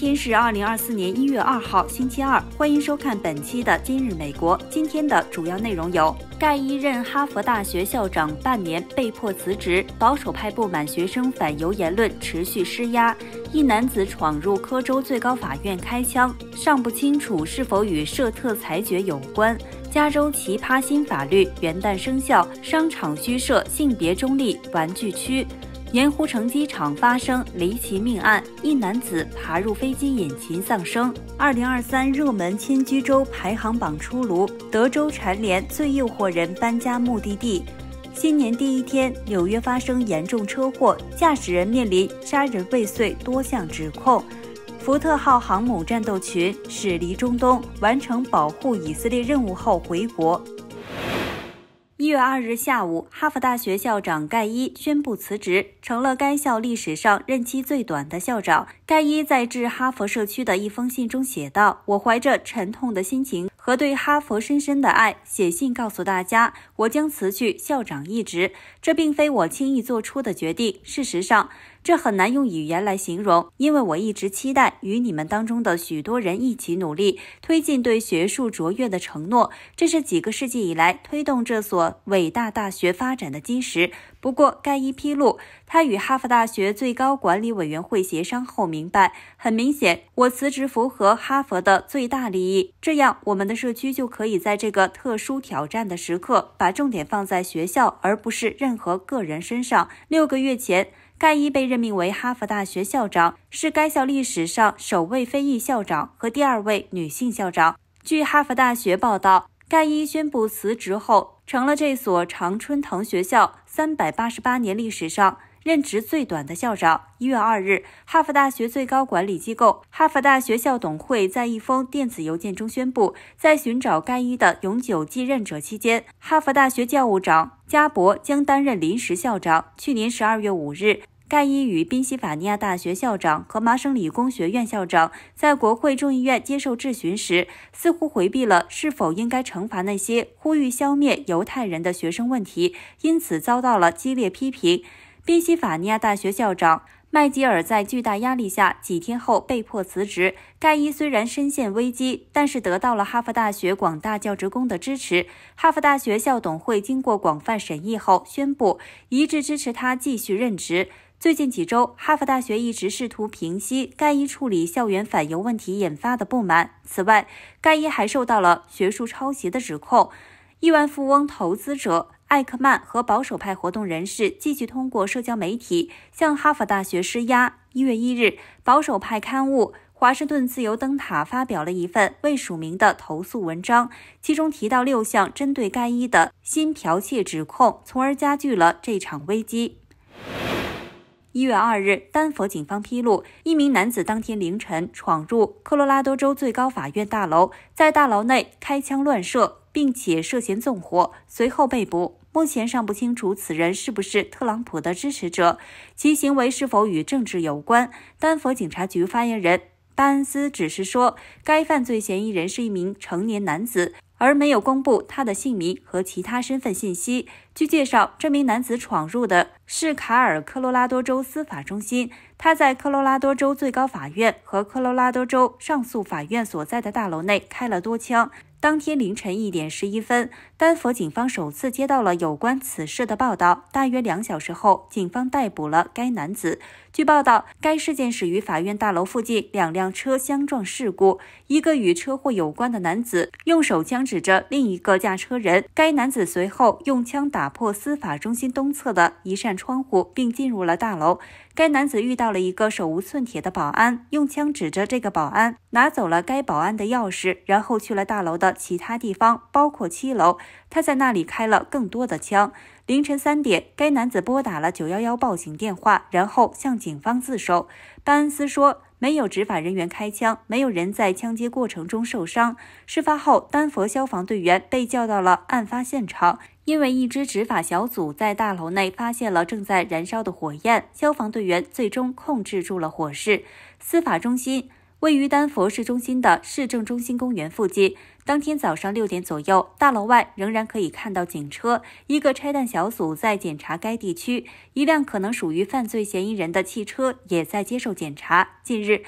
今天是二零二四年一月二号，星期二。欢迎收看本期的《今日美国》。今天的主要内容有：盖伊任哈佛大学校长半年被迫辞职；保守派不满学生反犹言论，持续施压；一男子闯入科州最高法院开枪，尚不清楚是否与涉特裁决有关；加州奇葩新法律元旦生效，商场虚设性别中立玩具区。盐湖城机场发生离奇命案，一男子爬入飞机引擎丧生。二零二三热门迁居州排行榜出炉，德州蝉联最诱惑人搬家目的地。新年第一天，纽约发生严重车祸，驾驶人面临杀人未遂多项指控。福特号航母战斗群驶离中东，完成保护以色列任务后回国。月二日下午，哈佛大学校长盖伊宣布辞职，成了该校历史上任期最短的校长。盖伊在致哈佛社区的一封信中写道：“我怀着沉痛的心情和对哈佛深深的爱，写信告诉大家，我将辞去校长一职。这并非我轻易做出的决定。事实上，”这很难用语言来形容，因为我一直期待与你们当中的许多人一起努力，推进对学术卓越的承诺。这是几个世纪以来推动这所伟大大学发展的基石。不过，盖伊披露，他与哈佛大学最高管理委员会协商后明白，很明显，我辞职符合哈佛的最大利益。这样，我们的社区就可以在这个特殊挑战的时刻，把重点放在学校而不是任何个人身上。六个月前。盖伊被任命为哈佛大学校长，是该校历史上首位非裔校长和第二位女性校长。据哈佛大学报道，盖伊宣布辞职后，成了这所常春藤学校三百八十八年历史上。任职最短的校长。一月二日，哈佛大学最高管理机构——哈佛大学校董会在一封电子邮件中宣布，在寻找盖伊的永久继任者期间，哈佛大学教务长加伯将担任临时校长。去年十二月五日，盖伊与宾夕法尼亚大学校长和麻省理工学院校长在国会众议院接受质询时，似乎回避了是否应该惩罚那些呼吁消灭犹太人的学生问题，因此遭到了激烈批评。宾夕法尼亚大学校长麦吉尔在巨大压力下，几天后被迫辞职。盖伊虽然深陷危机，但是得到了哈佛大学广大教职工的支持。哈佛大学校董会经过广泛审议后，宣布一致支持他继续任职。最近几周，哈佛大学一直试图平息盖伊处理校园反犹问题引发的不满。此外，盖伊还受到了学术抄袭的指控。亿万富翁投资者。艾克曼和保守派活动人士继续通过社交媒体向哈佛大学施压。一月一日，保守派刊物《华盛顿自由灯塔》发表了一份未署名的投诉文章，其中提到六项针对该医的新剽窃指控，从而加剧了这场危机。一月二日，丹佛警方披露，一名男子当天凌晨闯入科罗拉多州最高法院大楼，在大楼内开枪乱射，并且涉嫌纵火，随后被捕。目前尚不清楚此人是不是特朗普的支持者，其行为是否与政治有关。丹佛警察局发言人巴恩斯只是说，该犯罪嫌疑人是一名成年男子，而没有公布他的姓名和其他身份信息。据介绍，这名男子闯入的是卡尔科罗拉多州司法中心，他在科罗拉多州最高法院和科罗拉多州上诉法院所在的大楼内开了多枪。当天凌晨一点十一分，丹佛警方首次接到了有关此事的报道。大约两小时后，警方逮捕了该男子。据报道，该事件始于法院大楼附近两辆车相撞事故。一个与车祸有关的男子用手枪指着另一个驾车人。该男子随后用枪打破司法中心东侧的一扇窗户，并进入了大楼。该男子遇到了一个手无寸铁的保安，用枪指着这个保安，拿走了该保安的钥匙，然后去了大楼的其他地方，包括七楼。他在那里开了更多的枪。凌晨三点，该男子拨打了九幺幺报警电话，然后向警方自首。巴恩斯说，没有执法人员开枪，没有人在枪击过程中受伤。事发后，丹佛消防队员被叫到了案发现场。因为一支执法小组在大楼内发现了正在燃烧的火焰，消防队员最终控制住了火势。司法中心位于丹佛市中心的市政中心公园附近。当天早上六点左右，大楼外仍然可以看到警车，一个拆弹小组在检查该地区，一辆可能属于犯罪嫌疑人的汽车也在接受检查。近日。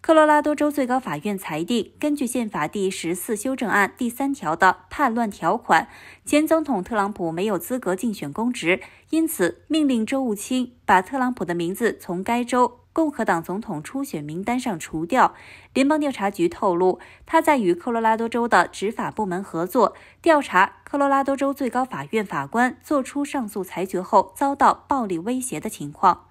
科罗拉多州最高法院裁定，根据宪法第十四修正案第三条的叛乱条款，前总统特朗普没有资格竞选公职，因此命令州务卿把特朗普的名字从该州共和党总统初选名单上除掉。联邦调查局透露，他在与科罗拉多州的执法部门合作调查科罗拉多州最高法院法官作出上诉裁决后遭到暴力威胁的情况。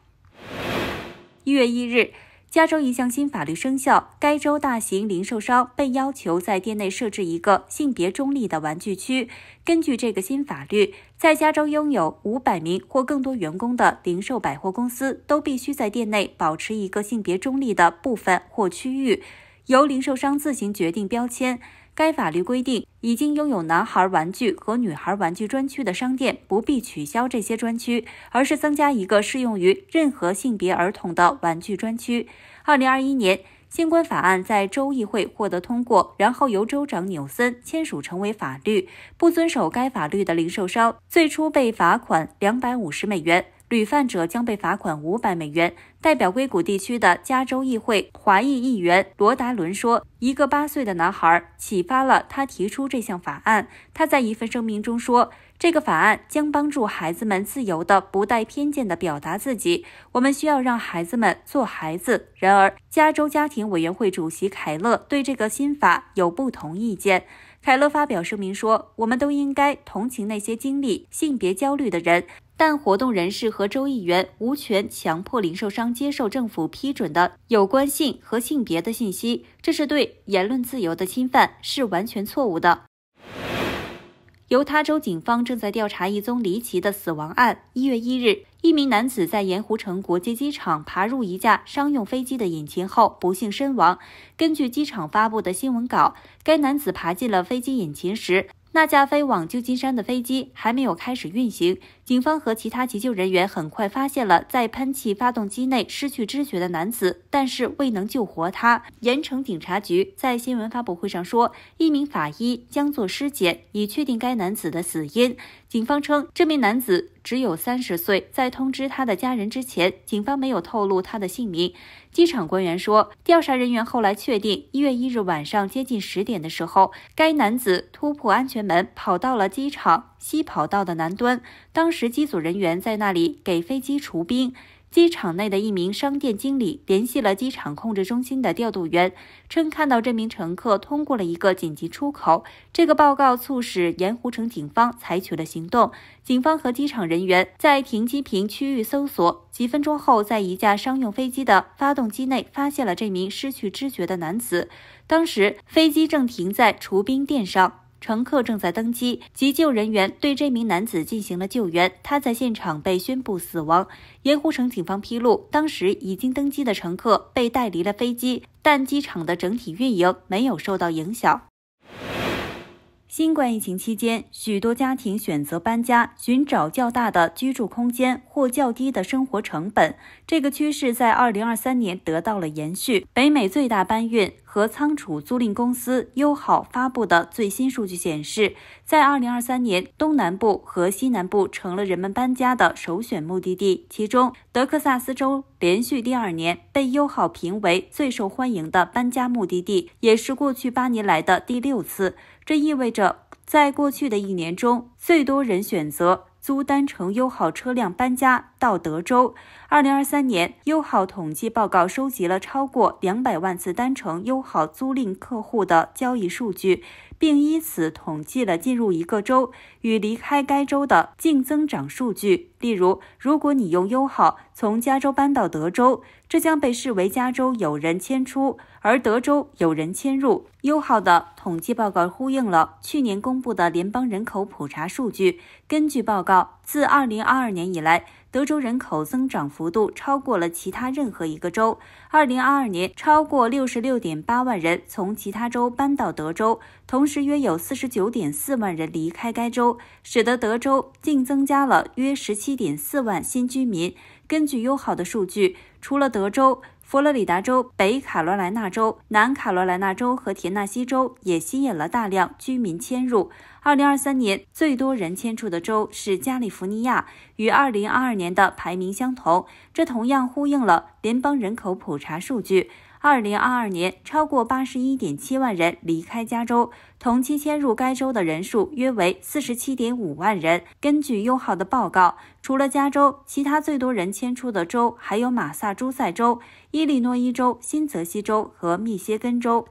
一月一日。加州一项新法律生效，该州大型零售商被要求在店内设置一个性别中立的玩具区。根据这个新法律，在加州拥有五百名或更多员工的零售百货公司都必须在店内保持一个性别中立的部分或区域，由零售商自行决定标签。该法律规定，已经拥有男孩玩具和女孩玩具专区的商店不必取消这些专区，而是增加一个适用于任何性别儿童的玩具专区。二零二一年，相关法案在州议会获得通过，然后由州长纽森签署成为法律。不遵守该法律的零售商最初被罚款两百五十美元。屡犯者将被罚款五百美元。代表硅谷地区的加州议会华裔议员罗达伦说：“一个八岁的男孩启发了他提出这项法案。”他在一份声明中说：“这个法案将帮助孩子们自由的、不带偏见的表达自己。我们需要让孩子们做孩子。”然而，加州家庭委员会主席凯勒对这个新法有不同意见。凯勒发表声明说：“我们都应该同情那些经历性别焦虑的人。”但活动人士和州议员无权强迫零售商接受政府批准的有关性和性别的信息，这是对言论自由的侵犯，是完全错误的。犹他州警方正在调查一宗离奇的死亡案。一月一日，一名男子在盐湖城国际机场爬入一架商用飞机的引擎后不幸身亡。根据机场发布的新闻稿，该男子爬进了飞机引擎时，那架飞往旧金山的飞机还没有开始运行。警方和其他急救人员很快发现了在喷气发动机内失去知觉的男子，但是未能救活他。盐城警察局在新闻发布会上说，一名法医将做尸检，以确定该男子的死因。警方称，这名男子只有三十岁。在通知他的家人之前，警方没有透露他的姓名。机场官员说，调查人员后来确定，一月一日晚上接近十点的时候，该男子突破安全门，跑到了机场。西跑道的南端，当时机组人员在那里给飞机除冰。机场内的一名商店经理联系了机场控制中心的调度员，称看到这名乘客通过了一个紧急出口。这个报告促使盐湖城警方采取了行动。警方和机场人员在停机坪区域搜索，几分钟后，在一架商用飞机的发动机内发现了这名失去知觉的男子。当时飞机正停在除冰垫上。乘客正在登机，急救人员对这名男子进行了救援。他在现场被宣布死亡。盐湖城警方披露，当时已经登机的乘客被带离了飞机，但机场的整体运营没有受到影响。新冠疫情期间，许多家庭选择搬家，寻找较大的居住空间或较低的生活成本。这个趋势在2023年得到了延续。北美最大搬运和仓储租赁公司优好发布的最新数据显示，在2023年，东南部和西南部成了人们搬家的首选目的地。其中，德克萨斯州连续第二年被优好评为最受欢迎的搬家目的地，也是过去八年来的第六次。这意味着，在过去的一年中，最多人选择租单程优号车辆搬家到德州。二零二三年优号统计报告收集了超过两百万次单程优号租赁客户的交易数据，并以此统计了进入一个州与离开该州的净增长数据。例如，如果你用优号从加州搬到德州，这将被视为加州有人迁出，而德州有人迁入。优号的统计报告呼应了去年公布的联邦人口普查数据。根据报告，自二零二二年以来，德州人口增长幅度超过了其他任何一个州。二零二二年，超过六十六点八万人从其他州搬到德州，同时约有四十九点四万人离开该州，使得德州净增加了约十七点四万新居民。根据优好的数据，除了德州，佛罗里达州、北卡罗来纳州、南卡罗来纳州和田纳西州也吸引了大量居民迁入。2023年最多人迁出的州是加利福尼亚，与2022年的排名相同。这同样呼应了联邦人口普查数据。二零二二年，超过八十一点七万人离开加州，同期迁入该州的人数约为四十七点五万人。根据优号的报告，除了加州，其他最多人迁出的州还有马萨诸塞州、伊利诺伊州、新泽西州和密歇根州。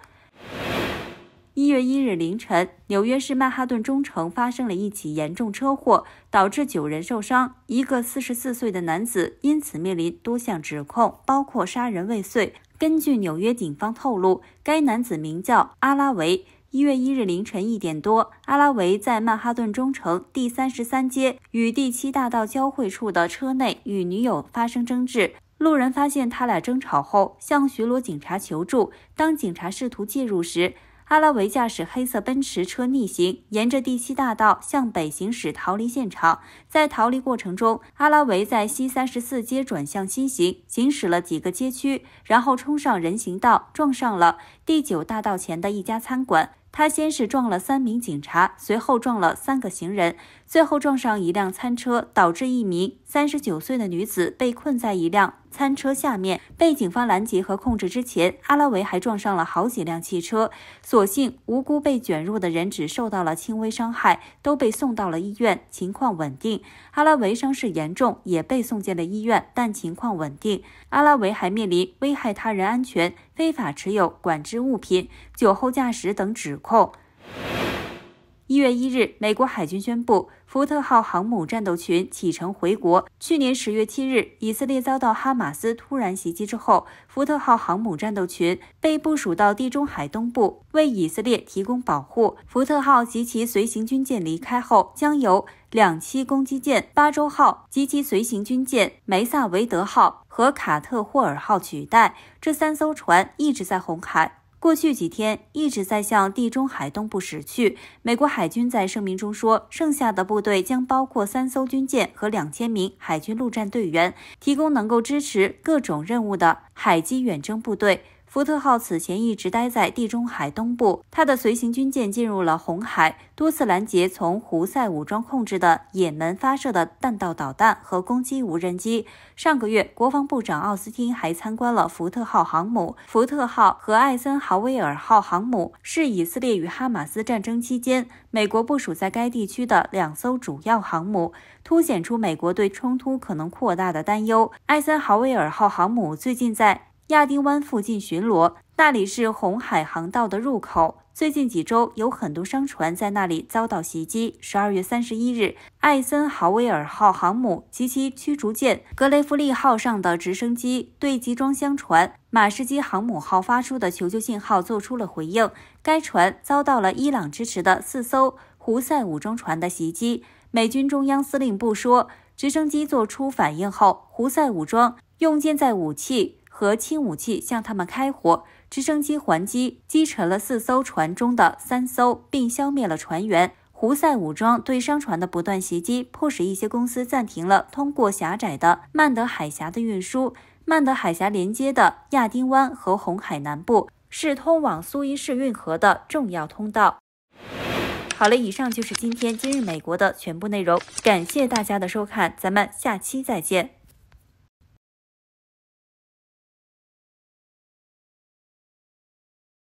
一月一日凌晨，纽约市曼哈顿中城发生了一起严重车祸，导致九人受伤。一个四十四岁的男子因此面临多项指控，包括杀人未遂。根据纽约警方透露，该男子名叫阿拉维。一月一日凌晨一点多，阿拉维在曼哈顿中城第三十三街与第七大道交汇处的车内与女友发生争执。路人发现他俩争吵后，向巡逻警察求助。当警察试图介入时，阿拉维驾驶黑色奔驰车逆行，沿着第七大道向北行驶，逃离现场。在逃离过程中，阿拉维在西三十四街转向西行，行驶了几个街区，然后冲上人行道，撞上了第九大道前的一家餐馆。他先是撞了三名警察，随后撞了三个行人。最后撞上一辆餐车，导致一名三十九岁的女子被困在一辆餐车下面，被警方拦截和控制。之前，阿拉维还撞上了好几辆汽车，所幸无辜被卷入的人只受到了轻微伤害，都被送到了医院，情况稳定。阿拉维伤势严重，也被送进了医院，但情况稳定。阿拉维还面临危害他人安全、非法持有管制物品、酒后驾驶等指控。一月一日，美国海军宣布，福特号航母战斗群启程回国。去年十月七日，以色列遭到哈马斯突然袭击之后，福特号航母战斗群被部署到地中海东部，为以色列提供保护。福特号及其随行军舰离开后，将由两栖攻击舰巴州号及其随行军舰梅萨维德号和卡特霍尔号取代。这三艘船一直在红海。过去几天一直在向地中海东部驶去。美国海军在声明中说，剩下的部队将包括三艘军舰和两千名海军陆战队员，提供能够支持各种任务的海基远征部队。福特号此前一直待在地中海东部，它的随行军舰进入了红海，多次拦截从胡塞武装控制的也门发射的弹道导弹和攻击无人机。上个月，国防部长奥斯汀还参观了福特号航母。福特号和艾森豪威尔号航母是以色列与哈马斯战争期间美国部署在该地区的两艘主要航母，凸显出美国对冲突可能扩大的担忧。艾森豪威尔号航母最近在。亚丁湾附近巡逻，那里是红海航道的入口。最近几周，有很多商船在那里遭到袭击。十二月三十一日，艾森豪威尔号航母及其驱逐舰格雷弗利号上的直升机对集装箱船马士基航母号发出的求救信号做出了回应。该船遭到了伊朗支持的四艘胡塞武装船的袭击。美军中央司令部说，直升机做出反应后，胡塞武装用舰载武器。和轻武器向他们开火，直升机还击，击沉了四艘船中的三艘，并消灭了船员。胡塞武装对商船的不断袭击，迫使一些公司暂停了通过狭窄的曼德海峡的运输。曼德海峡连接的亚丁湾和红海南部，是通往苏伊士运河的重要通道。好了，以上就是今天今日美国的全部内容，感谢大家的收看，咱们下期再见。